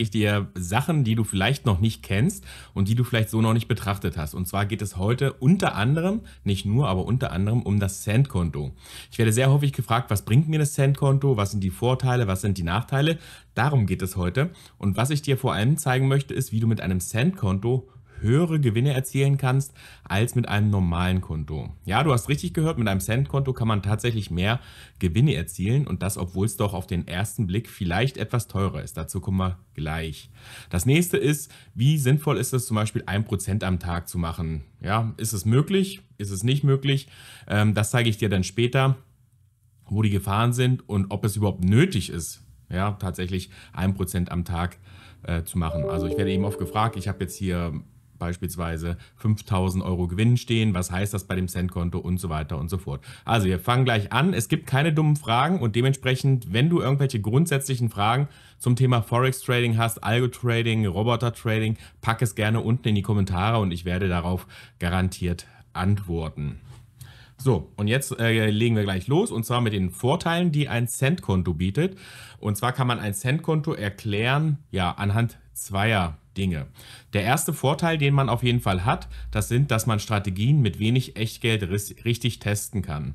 zeige ich dir Sachen, die du vielleicht noch nicht kennst und die du vielleicht so noch nicht betrachtet hast. Und zwar geht es heute unter anderem, nicht nur, aber unter anderem um das Sandkonto. Ich werde sehr häufig gefragt, was bringt mir das Sandkonto, was sind die Vorteile, was sind die Nachteile. Darum geht es heute. Und was ich dir vor allem zeigen möchte, ist, wie du mit einem Sandkonto höhere Gewinne erzielen kannst als mit einem normalen Konto. Ja, du hast richtig gehört, mit einem Cent-Konto kann man tatsächlich mehr Gewinne erzielen und das, obwohl es doch auf den ersten Blick vielleicht etwas teurer ist. Dazu kommen wir gleich. Das nächste ist, wie sinnvoll ist es zum Beispiel 1% am Tag zu machen? Ja, ist es möglich? Ist es nicht möglich? Ähm, das zeige ich dir dann später wo die Gefahren sind und ob es überhaupt nötig ist, ja, tatsächlich 1% am Tag äh, zu machen. Also ich werde eben oft gefragt, ich habe jetzt hier beispielsweise 5000 Euro Gewinn stehen, was heißt das bei dem Centkonto und so weiter und so fort. Also wir fangen gleich an, es gibt keine dummen Fragen und dementsprechend, wenn du irgendwelche grundsätzlichen Fragen zum Thema Forex Trading hast, Algo Trading, Roboter Trading, pack es gerne unten in die Kommentare und ich werde darauf garantiert antworten. So, und jetzt äh, legen wir gleich los und zwar mit den Vorteilen, die ein Centkonto bietet. Und zwar kann man ein Centkonto erklären, ja, anhand zweier Dinge. Der erste Vorteil, den man auf jeden Fall hat, das sind, dass man Strategien mit wenig Echtgeld richtig testen kann.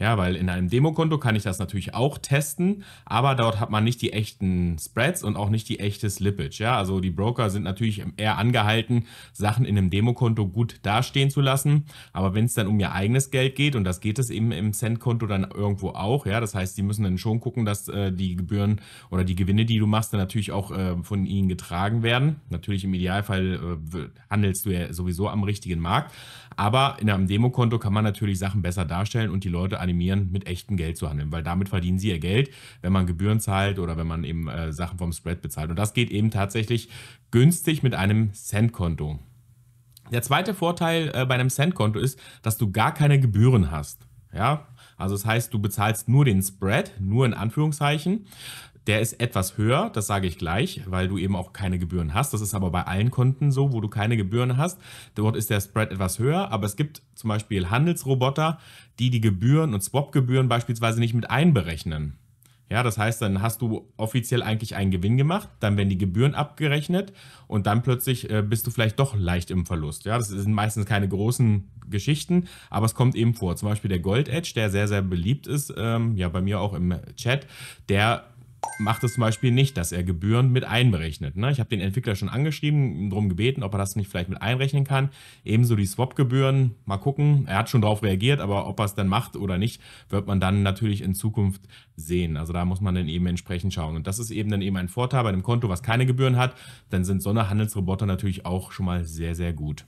Ja, weil in einem Demokonto kann ich das natürlich auch testen, aber dort hat man nicht die echten Spreads und auch nicht die echte Slippage. Ja, also die Broker sind natürlich eher angehalten, Sachen in einem Demokonto gut dastehen zu lassen. Aber wenn es dann um ihr eigenes Geld geht, und das geht es eben im Centkonto dann irgendwo auch, ja, das heißt, die müssen dann schon gucken, dass äh, die Gebühren oder die Gewinne, die du machst, dann natürlich auch äh, von ihnen getragen werden. Natürlich Natürlich im Idealfall äh, handelst du ja sowieso am richtigen Markt. Aber in einem Demokonto kann man natürlich Sachen besser darstellen und die Leute animieren, mit echtem Geld zu handeln, weil damit verdienen sie ihr Geld, wenn man Gebühren zahlt oder wenn man eben äh, Sachen vom Spread bezahlt. Und das geht eben tatsächlich günstig mit einem Centkonto. Der zweite Vorteil äh, bei einem Centkonto ist, dass du gar keine Gebühren hast. Ja, also das heißt, du bezahlst nur den Spread, nur in Anführungszeichen. Der ist etwas höher, das sage ich gleich, weil du eben auch keine Gebühren hast. Das ist aber bei allen Konten so, wo du keine Gebühren hast. Dort ist der Spread etwas höher, aber es gibt zum Beispiel Handelsroboter, die die Gebühren und Swap-Gebühren beispielsweise nicht mit einberechnen. Ja, das heißt, dann hast du offiziell eigentlich einen Gewinn gemacht, dann werden die Gebühren abgerechnet und dann plötzlich äh, bist du vielleicht doch leicht im Verlust. Ja, das sind meistens keine großen Geschichten, aber es kommt eben vor. Zum Beispiel der Gold Edge, der sehr, sehr beliebt ist, ähm, ja, bei mir auch im Chat, der macht es zum Beispiel nicht, dass er Gebühren mit einberechnet. Ne? Ich habe den Entwickler schon angeschrieben, darum gebeten, ob er das nicht vielleicht mit einrechnen kann. Ebenso die Swap-Gebühren, mal gucken. Er hat schon darauf reagiert, aber ob er es dann macht oder nicht, wird man dann natürlich in Zukunft sehen. Also da muss man dann eben entsprechend schauen. Und das ist eben dann eben ein Vorteil bei einem Konto, was keine Gebühren hat. Dann sind so eine Handelsroboter natürlich auch schon mal sehr, sehr gut.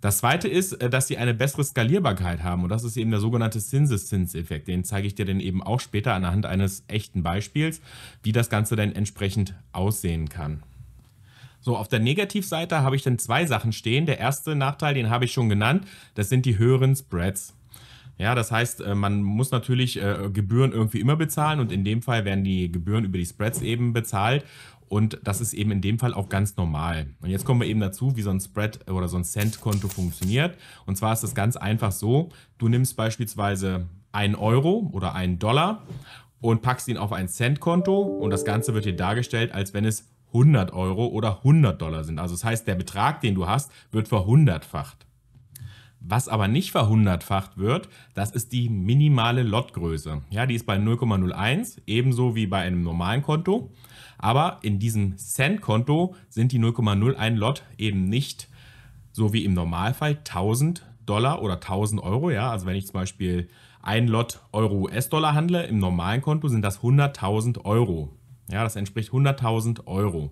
Das zweite ist, äh, dass sie eine bessere Skalierbarkeit haben. Und das ist eben der sogenannte Zinseszinseffekt. Den zeige ich dir dann eben auch später anhand eines echten Beispiels wie das Ganze dann entsprechend aussehen kann. So, auf der Negativseite habe ich dann zwei Sachen stehen. Der erste Nachteil, den habe ich schon genannt, das sind die höheren Spreads. Ja, das heißt, äh, man muss natürlich äh, Gebühren irgendwie immer bezahlen und in dem Fall werden die Gebühren über die Spreads eben bezahlt und das ist eben in dem Fall auch ganz normal. Und jetzt kommen wir eben dazu, wie so ein Spread oder so ein Cent-Konto funktioniert. Und zwar ist das ganz einfach so, du nimmst beispielsweise einen Euro oder einen Dollar und packst ihn auf ein Centkonto und das Ganze wird dir dargestellt, als wenn es 100 Euro oder 100 Dollar sind. Also das heißt, der Betrag, den du hast, wird verhundertfacht. Was aber nicht verhundertfacht wird, das ist die minimale Lotgröße. Ja, die ist bei 0,01, ebenso wie bei einem normalen Konto. Aber in diesem Cent-Konto sind die 0,01 Lot eben nicht so wie im Normalfall 1000 Dollar oder 1000 Euro. Ja, also wenn ich zum Beispiel ein Lot Euro US-Dollar handle, im normalen Konto sind das 100.000 Euro. Ja, das entspricht 100.000 Euro.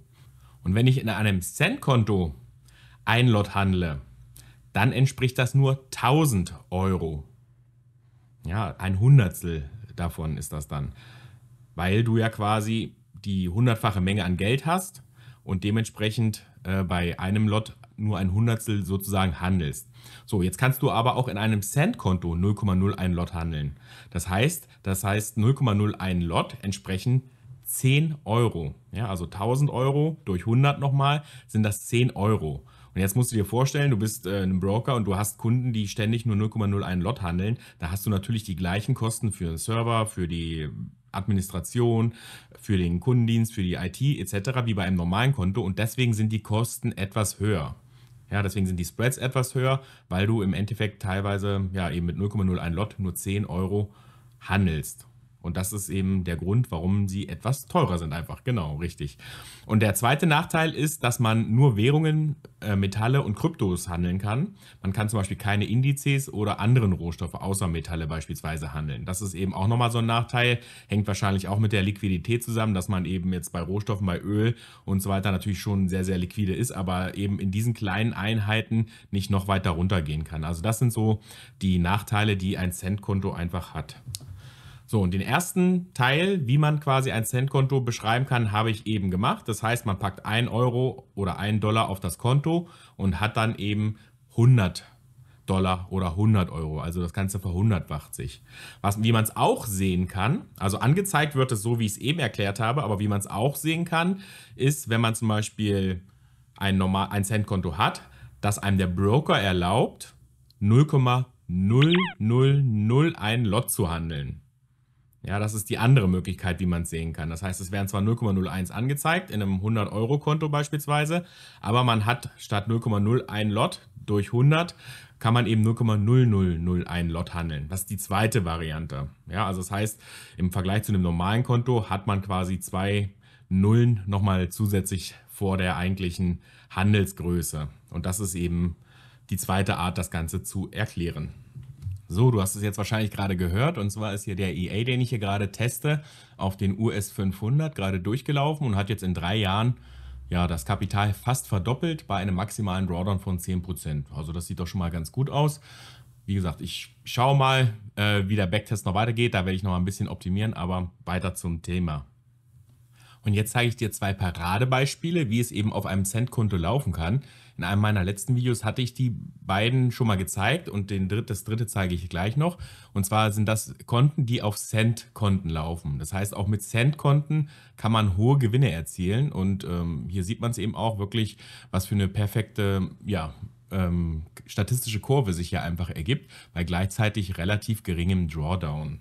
Und wenn ich in einem Cent-Konto ein Lot handle, dann entspricht das nur 1000 Euro. Ja, ein Hundertstel davon ist das dann. Weil du ja quasi die hundertfache Menge an Geld hast und dementsprechend äh, bei einem Lot nur ein Hundertstel sozusagen handelst. So, jetzt kannst du aber auch in einem Cent-Konto 0,01 Lot handeln. Das heißt, das heißt 0,01 Lot entsprechen 10 Euro. Ja, also 1000 Euro durch 100 nochmal sind das 10 Euro. Und jetzt musst du dir vorstellen, du bist äh, ein Broker und du hast Kunden, die ständig nur 0,01 Lot handeln. Da hast du natürlich die gleichen Kosten für den Server, für die Administration, für den Kundendienst, für die IT etc. wie bei einem normalen Konto und deswegen sind die Kosten etwas höher. Ja, deswegen sind die Spreads etwas höher, weil du im Endeffekt teilweise ja eben mit 0,01 Lot nur 10 Euro handelst. Und das ist eben der Grund, warum sie etwas teurer sind, einfach. Genau, richtig. Und der zweite Nachteil ist, dass man nur Währungen, äh, Metalle und Kryptos handeln kann. Man kann zum Beispiel keine Indizes oder anderen Rohstoffe außer Metalle beispielsweise handeln. Das ist eben auch nochmal so ein Nachteil. Hängt wahrscheinlich auch mit der Liquidität zusammen, dass man eben jetzt bei Rohstoffen, bei Öl und so weiter natürlich schon sehr, sehr liquide ist, aber eben in diesen kleinen Einheiten nicht noch weiter runtergehen kann. Also das sind so die Nachteile, die ein Centkonto einfach hat. So, und den ersten Teil, wie man quasi ein Centkonto beschreiben kann, habe ich eben gemacht. Das heißt, man packt 1 Euro oder 1 Dollar auf das Konto und hat dann eben 100 Dollar oder 100 Euro. Also das Ganze verhundertfacht sich. Was, wie man es auch sehen kann, also angezeigt wird es so, wie ich es eben erklärt habe, aber wie man es auch sehen kann, ist, wenn man zum Beispiel ein, normal, ein Centkonto hat, dass einem der Broker erlaubt, 0,0001 Lot zu handeln. Ja, das ist die andere Möglichkeit, wie man es sehen kann. Das heißt, es werden zwar 0,01 angezeigt in einem 100-Euro-Konto beispielsweise, aber man hat statt 0,01 Lot durch 100 kann man eben 0,0001 Lot handeln. Das ist die zweite Variante. Ja, also das heißt, im Vergleich zu einem normalen Konto hat man quasi zwei Nullen nochmal zusätzlich vor der eigentlichen Handelsgröße. Und das ist eben die zweite Art, das Ganze zu erklären. So, du hast es jetzt wahrscheinlich gerade gehört und zwar ist hier der EA, den ich hier gerade teste, auf den US 500 gerade durchgelaufen und hat jetzt in drei Jahren ja, das Kapital fast verdoppelt bei einem maximalen Drawdown von 10%. Also das sieht doch schon mal ganz gut aus. Wie gesagt, ich schaue mal, äh, wie der Backtest noch weitergeht. Da werde ich noch mal ein bisschen optimieren, aber weiter zum Thema. Und jetzt zeige ich dir zwei Paradebeispiele, wie es eben auf einem Centkonto laufen kann. In einem meiner letzten Videos hatte ich die beiden schon mal gezeigt und den dritt, das dritte zeige ich gleich noch. Und zwar sind das Konten, die auf Centkonten laufen. Das heißt, auch mit Centkonten kann man hohe Gewinne erzielen. Und ähm, hier sieht man es eben auch wirklich, was für eine perfekte, ja, ähm, statistische Kurve sich hier einfach ergibt, bei gleichzeitig relativ geringem Drawdown.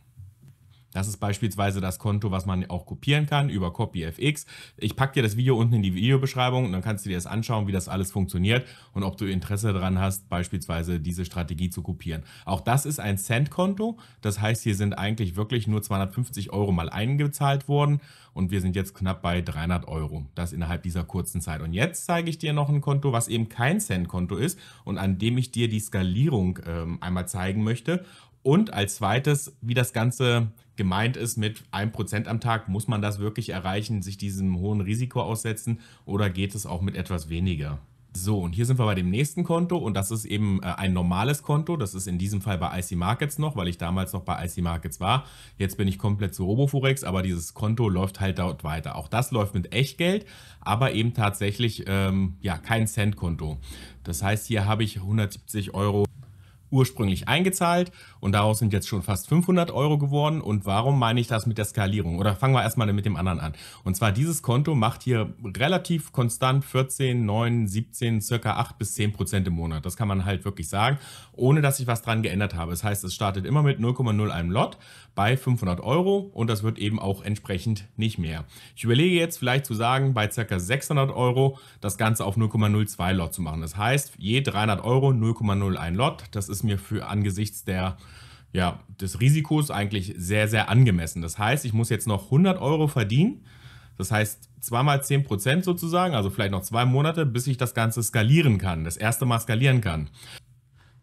Das ist beispielsweise das Konto, was man auch kopieren kann über CopyFX. Ich packe dir das Video unten in die Videobeschreibung und dann kannst du dir das anschauen, wie das alles funktioniert und ob du Interesse daran hast, beispielsweise diese Strategie zu kopieren. Auch das ist ein Cent-Konto. Das heißt, hier sind eigentlich wirklich nur 250 Euro mal eingezahlt worden und wir sind jetzt knapp bei 300 Euro. Das innerhalb dieser kurzen Zeit. Und jetzt zeige ich dir noch ein Konto, was eben kein Cent-Konto ist und an dem ich dir die Skalierung ähm, einmal zeigen möchte, und als zweites, wie das Ganze gemeint ist mit 1% am Tag, muss man das wirklich erreichen, sich diesem hohen Risiko aussetzen oder geht es auch mit etwas weniger? So, und hier sind wir bei dem nächsten Konto und das ist eben äh, ein normales Konto. Das ist in diesem Fall bei IC Markets noch, weil ich damals noch bei IC Markets war. Jetzt bin ich komplett zu Roboforex, aber dieses Konto läuft halt dort weiter. Auch das läuft mit Echtgeld, aber eben tatsächlich ähm, ja, kein Cent-Konto. Das heißt, hier habe ich 170 Euro ursprünglich eingezahlt und daraus sind jetzt schon fast 500 Euro geworden. Und warum meine ich das mit der Skalierung? Oder fangen wir erstmal mit dem anderen an. Und zwar dieses Konto macht hier relativ konstant 14, 9, 17, circa 8 bis 10 Prozent im Monat. Das kann man halt wirklich sagen, ohne dass ich was dran geändert habe. Das heißt, es startet immer mit 0,01 Lot bei 500 Euro und das wird eben auch entsprechend nicht mehr. Ich überlege jetzt vielleicht zu sagen, bei circa 600 Euro das Ganze auf 0,02 Lot zu machen. Das heißt, je 300 Euro 0,01 Lot. Das ist ist mir für angesichts der ja, des Risikos eigentlich sehr, sehr angemessen. Das heißt, ich muss jetzt noch 100 Euro verdienen. Das heißt, zweimal 10 Prozent sozusagen, also vielleicht noch zwei Monate, bis ich das Ganze skalieren kann, das erste Mal skalieren kann.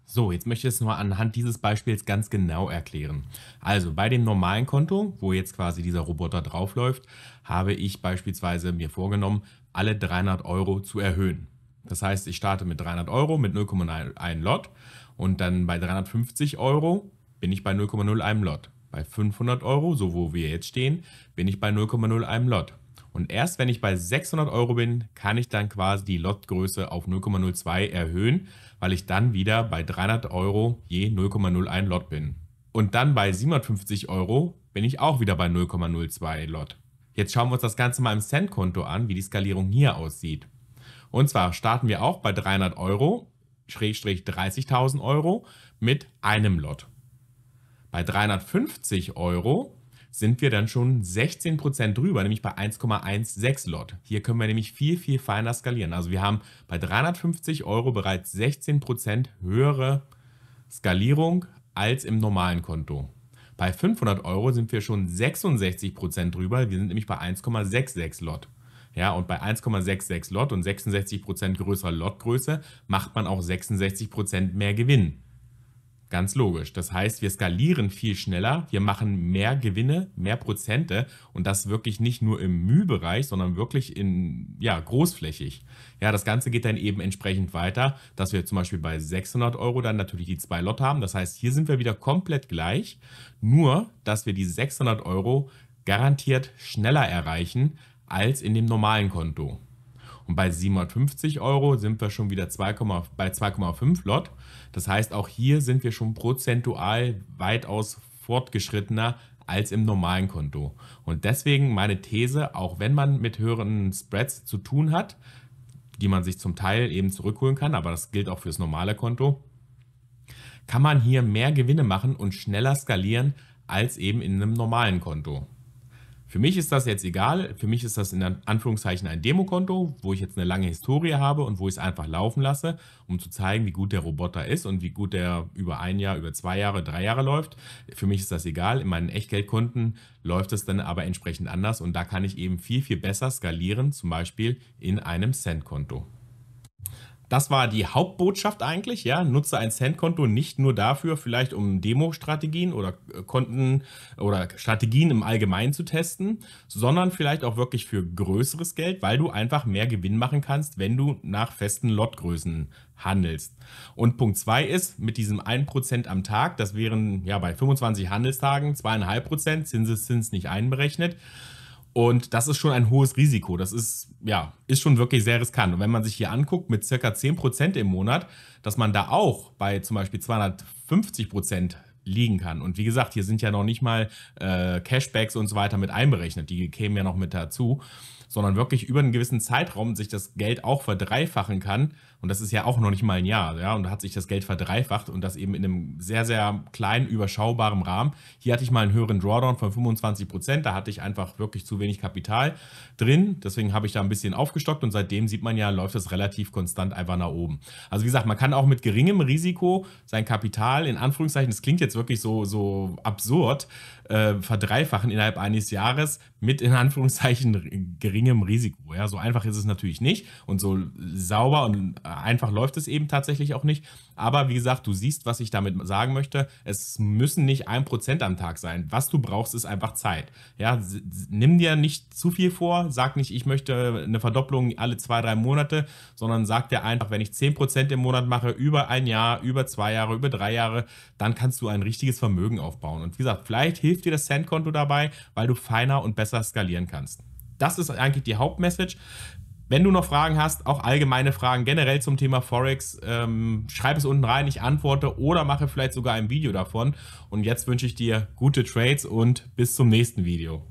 So, jetzt möchte ich es nur anhand dieses Beispiels ganz genau erklären. Also bei dem normalen Konto, wo jetzt quasi dieser Roboter draufläuft, habe ich beispielsweise mir vorgenommen, alle 300 Euro zu erhöhen. Das heißt, ich starte mit 300 Euro mit 0,1 Lot und dann bei 350 Euro bin ich bei 0,01 Lot. Bei 500 Euro, so wo wir jetzt stehen, bin ich bei 0,01 Lot. Und erst wenn ich bei 600 Euro bin, kann ich dann quasi die Lotgröße auf 0,02 erhöhen, weil ich dann wieder bei 300 Euro je 0,01 Lot bin. Und dann bei 750 Euro bin ich auch wieder bei 0,02 Lot. Jetzt schauen wir uns das Ganze mal im Cent-Konto an, wie die Skalierung hier aussieht. Und zwar starten wir auch bei 300 Euro Schrägstrich 30.000 Euro mit einem Lot. Bei 350 Euro sind wir dann schon 16% Prozent drüber, nämlich bei 1,16 Lot. Hier können wir nämlich viel, viel feiner skalieren. Also wir haben bei 350 Euro bereits 16% Prozent höhere Skalierung als im normalen Konto. Bei 500 Euro sind wir schon 66% Prozent drüber, wir sind nämlich bei 1,66 Lot. Ja, und bei 1,66 Lot und 66% größerer Lotgröße macht man auch 66% mehr Gewinn. Ganz logisch. Das heißt, wir skalieren viel schneller, wir machen mehr Gewinne, mehr Prozente und das wirklich nicht nur im Mühbereich, sondern wirklich in, ja, großflächig. Ja, das Ganze geht dann eben entsprechend weiter, dass wir zum Beispiel bei 600 Euro dann natürlich die zwei Lot haben. Das heißt, hier sind wir wieder komplett gleich, nur dass wir die 600 Euro garantiert schneller erreichen, als in dem normalen Konto. Und bei 750 Euro sind wir schon wieder 2, bei 2,5 Lot. Das heißt, auch hier sind wir schon prozentual weitaus fortgeschrittener als im normalen Konto. Und deswegen meine These, auch wenn man mit höheren Spreads zu tun hat, die man sich zum Teil eben zurückholen kann, aber das gilt auch fürs normale Konto, kann man hier mehr Gewinne machen und schneller skalieren als eben in einem normalen Konto. Für mich ist das jetzt egal. Für mich ist das in Anführungszeichen ein Demokonto, wo ich jetzt eine lange Historie habe und wo ich es einfach laufen lasse, um zu zeigen, wie gut der Roboter ist und wie gut der über ein Jahr, über zwei Jahre, drei Jahre läuft. Für mich ist das egal. In meinen Echtgeldkonten läuft es dann aber entsprechend anders und da kann ich eben viel, viel besser skalieren, zum Beispiel in einem Centkonto. Das war die Hauptbotschaft eigentlich, ja. Nutze ein Cent-Konto nicht nur dafür, vielleicht um Demo-Strategien oder äh, Konten oder Strategien im Allgemeinen zu testen, sondern vielleicht auch wirklich für größeres Geld, weil du einfach mehr Gewinn machen kannst, wenn du nach festen Lotgrößen handelst. Und Punkt 2 ist, mit diesem 1% am Tag, das wären ja bei 25 Handelstagen 2,5%, Zinseszins nicht einberechnet, und das ist schon ein hohes Risiko. Das ist, ja, ist schon wirklich sehr riskant. Und wenn man sich hier anguckt, mit circa 10% im Monat, dass man da auch bei zum Beispiel 250% liegen kann. Und wie gesagt, hier sind ja noch nicht mal äh, Cashbacks und so weiter mit einberechnet. Die kämen ja noch mit dazu. Sondern wirklich über einen gewissen Zeitraum sich das Geld auch verdreifachen kann. Und das ist ja auch noch nicht mal ein Jahr. Ja? Und da hat sich das Geld verdreifacht und das eben in einem sehr, sehr kleinen, überschaubaren Rahmen. Hier hatte ich mal einen höheren Drawdown von 25 Prozent. Da hatte ich einfach wirklich zu wenig Kapital drin. Deswegen habe ich da ein bisschen aufgestockt und seitdem sieht man ja, läuft es relativ konstant einfach nach oben. Also wie gesagt, man kann auch mit geringem Risiko sein Kapital in Anführungszeichen, das klingt jetzt wirklich so, so absurd äh, verdreifachen innerhalb eines Jahres mit in Anführungszeichen geringem Risiko. Ja, so einfach ist es natürlich nicht und so sauber und einfach läuft es eben tatsächlich auch nicht. Aber wie gesagt, du siehst, was ich damit sagen möchte. Es müssen nicht ein Prozent am Tag sein. Was du brauchst, ist einfach Zeit. Ja, nimm dir nicht zu viel vor. Sag nicht, ich möchte eine Verdopplung alle zwei, drei Monate, sondern sag dir einfach, wenn ich zehn Prozent im Monat mache, über ein Jahr, über zwei Jahre, über drei Jahre, dann kannst du ein richtiges Vermögen aufbauen. Und wie gesagt, vielleicht hilft dir das Centkonto dabei, weil du feiner und besser skalieren kannst. Das ist eigentlich die Hauptmessage. Wenn du noch Fragen hast, auch allgemeine Fragen generell zum Thema Forex, ähm, schreib es unten rein, ich antworte oder mache vielleicht sogar ein Video davon. Und jetzt wünsche ich dir gute Trades und bis zum nächsten Video.